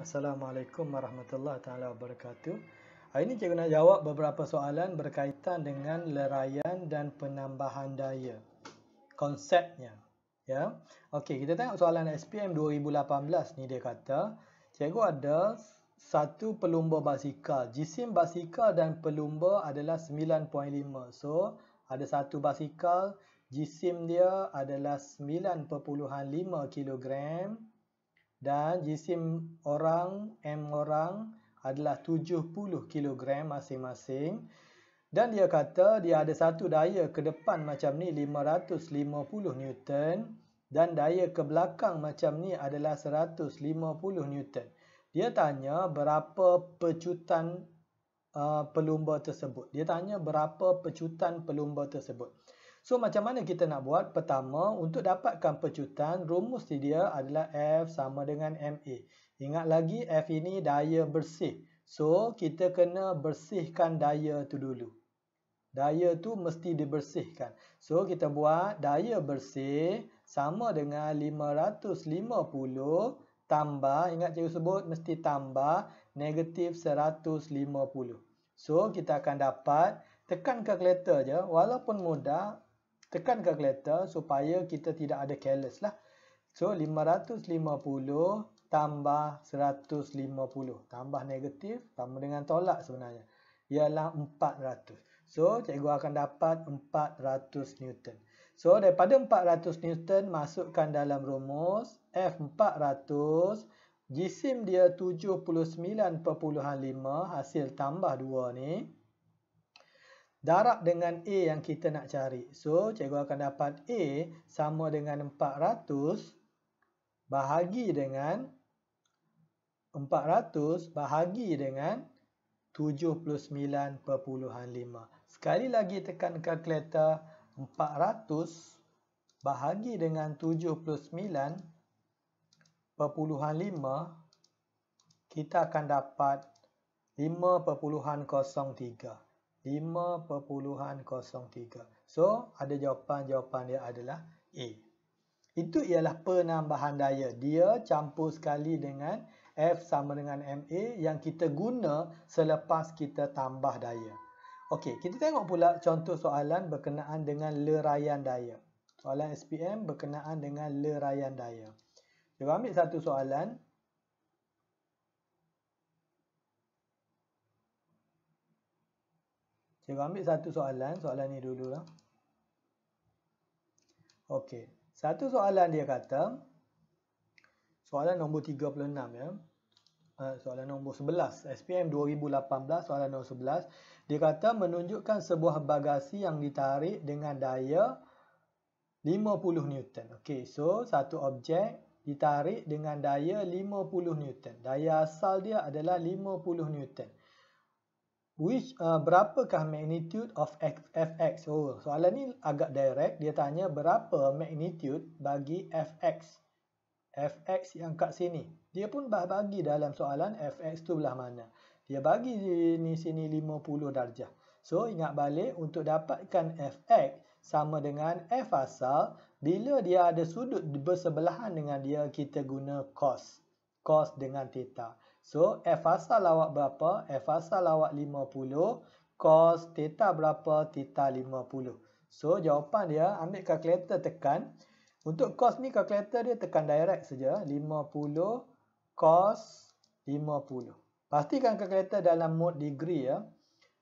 Assalamualaikum warahmatullahi taala wabarakatuh. Hari ini cikgu nak jawab beberapa soalan berkaitan dengan leraian dan penambahan daya. Konsepnya, ya. Okey, kita tengok soalan SPM 2018 ni dia kata, cikgu ada satu pelumba basikal. Jisim basikal dan pelumba adalah 9.5. So, ada satu basikal, jisim dia adalah 9.5 kilogram dan jisim orang M orang adalah 70 kg masing-masing dan dia kata dia ada satu daya ke depan macam ni 550 Newton dan daya ke belakang macam ni adalah 150 Newton. Dia tanya berapa pecutan uh, pelumba tersebut. Dia tanya berapa pecutan pelumba tersebut. So macam mana kita nak buat? Pertama, untuk dapatkan pecutan, rumus di dia adalah F sama dengan MA. Ingat lagi F ini daya bersih. So kita kena bersihkan daya tu dulu. Daya tu mesti dibersihkan. So kita buat daya bersih sama dengan 550 tambah, ingat cikgu sebut mesti tambah negatif 150. So kita akan dapat tekan kalkulator je walaupun mudah tekan calculator supaya kita tidak ada careless lah. So 550 tambah 150 tambah negatif tambah dengan tolak sebenarnya ialah 400. So cikgu akan dapat 400 Newton. So daripada 400 Newton masukkan dalam rumus F400 jisim dia 79.5 hasil tambah 2 ni darab dengan A yang kita nak cari. So, cikgu akan dapat A sama dengan 400 bahagi dengan 400 bahagi dengan 79.5. Sekali lagi tekan kalkulator 400 bahagi dengan 79.5 kita akan dapat 5.03. 5.03. So, ada jawapan-jawapan dia adalah A. Itu ialah penambahan daya. Dia campur sekali dengan F sama dengan MA yang kita guna selepas kita tambah daya. Okey, kita tengok pula contoh soalan berkenaan dengan leraian daya. Soalan SPM berkenaan dengan leraian daya. Kita ambil satu soalan. Cikgu ambil satu soalan. Soalan ni dulu lah. Okey. Satu soalan dia kata. Soalan nombor 36 ya. Ha, soalan nombor 11. SPM 2018. Soalan nombor 11. Dia kata menunjukkan sebuah bagasi yang ditarik dengan daya 50 Newton. Okey. So, satu objek ditarik dengan daya 50 Newton. Daya asal dia adalah 50 Newton. Which uh, berapakah magnitude of x, fx? Oh, soalan ni agak direct. Dia tanya berapa magnitude bagi fx? fx yang kat sini. Dia pun bagi dalam soalan fx tu belah mana. Dia bagi di ni sini 50 darjah. So, ingat balik untuk dapatkan fx sama dengan f asal. Bila dia ada sudut bersebelahan dengan dia, kita guna cos. Cos dengan theta. So, F asal lawak berapa? F asal lawak 50. Cos theta berapa? Theta 50. So, jawapan dia ambil kalkulator tekan. Untuk cos ni kalkulator dia tekan direct saja. 50 cos 50. Pastikan kalkulator dalam mode degree ya.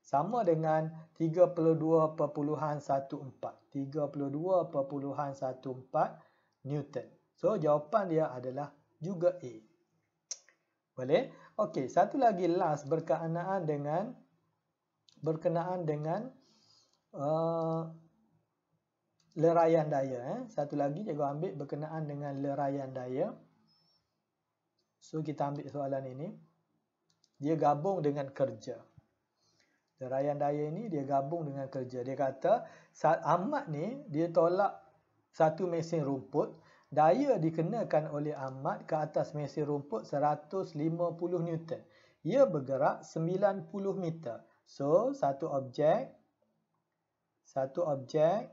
Sama dengan 32.14. 32.14 Newton. So, jawapan dia adalah juga A. Boleh? Okey, satu lagi last berkenaan dengan berkenaan dengan uh, leraian daya. Eh. Satu lagi cikgu ambil berkenaan dengan leraian daya. So, kita ambil soalan ini. Dia gabung dengan kerja. Leraian daya ini dia gabung dengan kerja. Dia kata, saat amat ni dia tolak satu mesin rumput daya dikenakan oleh amat ke atas mesin rumput 150 Newton. Ia bergerak 90 meter. So, satu objek, satu objek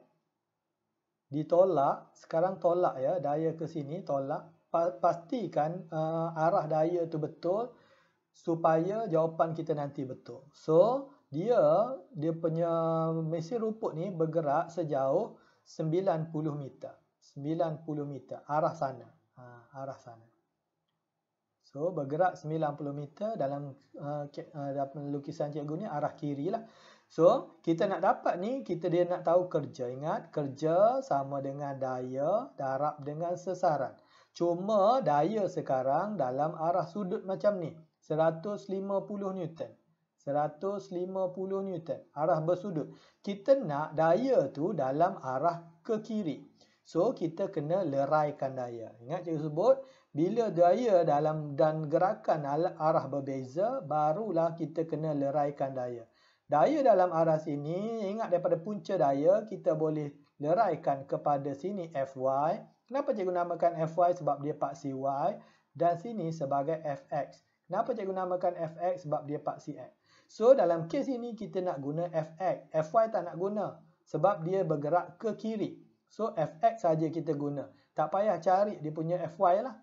ditolak, sekarang tolak ya, daya ke sini tolak. Pastikan uh, arah daya tu betul supaya jawapan kita nanti betul. So, dia dia punya mesin rumput ni bergerak sejauh 90 meter. 90 meter arah sana. Ha, arah sana. So bergerak 90 meter dalam uh, lukisan cikgu ni arah kiri lah. So kita nak dapat ni kita dia nak tahu kerja. Ingat kerja sama dengan daya darab dengan sesaran. Cuma daya sekarang dalam arah sudut macam ni. 150 Newton. 150 Newton. Arah bersudut. Kita nak daya tu dalam arah ke kiri. So kita kena leraikan daya. Ingat cikgu sebut, bila daya dalam dan gerakan arah berbeza, barulah kita kena leraikan daya. Daya dalam arah sini, ingat daripada punca daya, kita boleh leraikan kepada sini Fy. Kenapa cikgu namakan Fy? Sebab dia paksi Y. Dan sini sebagai Fx. Kenapa cikgu namakan Fx? Sebab dia paksi X. So dalam kes ini kita nak guna Fx. Fy tak nak guna sebab dia bergerak ke kiri. So fx saja kita guna. Tak payah cari dia punya fy lah.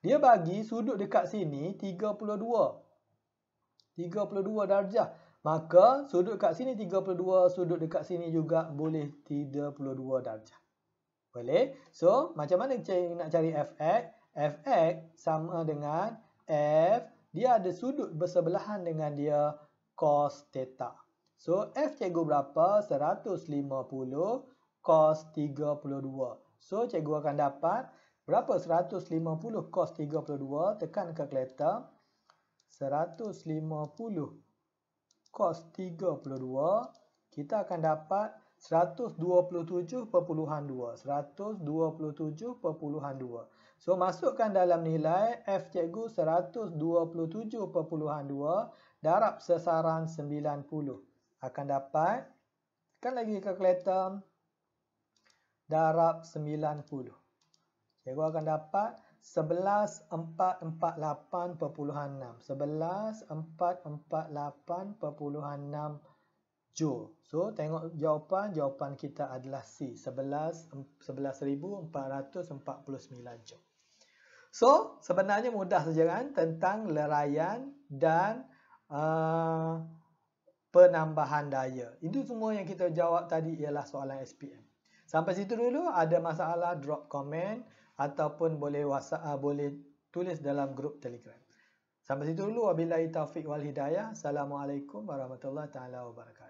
Dia bagi sudut dekat sini 32. 32 darjah. Maka sudut dekat sini 32, sudut dekat sini juga boleh 32 darjah. Boleh? So macam mana nak cari fx? fx sama dengan f, dia ada sudut bersebelahan dengan dia cos theta. So f cikgu berapa? 150 cos 32. So, cikgu akan dapat berapa 150 cos 32 tekan kalkulator 150 cos 32 kita akan dapat 127.2 127.2 So, masukkan dalam nilai F cikgu 127.2 darab sesaran 90 akan dapat tekan lagi kalkulator darab 90. Cikgu akan dapat 11448.6. 11448.6 joule. So tengok jawapan, jawapan kita adalah C. 11 joule. So sebenarnya mudah saja kan tentang lerayan dan uh, penambahan daya. Itu semua yang kita jawab tadi ialah soalan SPM. Sampai situ dulu ada masalah drop komen ataupun boleh wasa uh, boleh tulis dalam grup Telegram. Sampai situ dulu wabillahi taufik wal hidayah. Assalamualaikum warahmatullahi taala wabarakatuh.